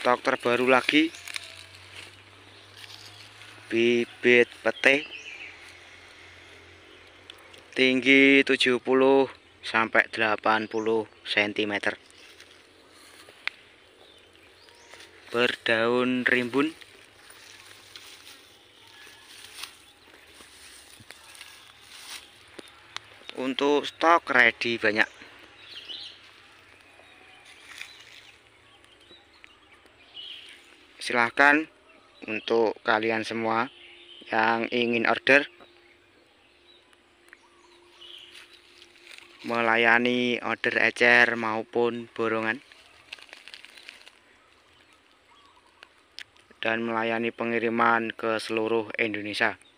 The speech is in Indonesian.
stok terbaru lagi bibit pete tinggi 70 sampai 80 cm berdaun rimbun untuk stok ready banyak silahkan untuk kalian semua yang ingin order melayani order ecer maupun borongan dan melayani pengiriman ke seluruh Indonesia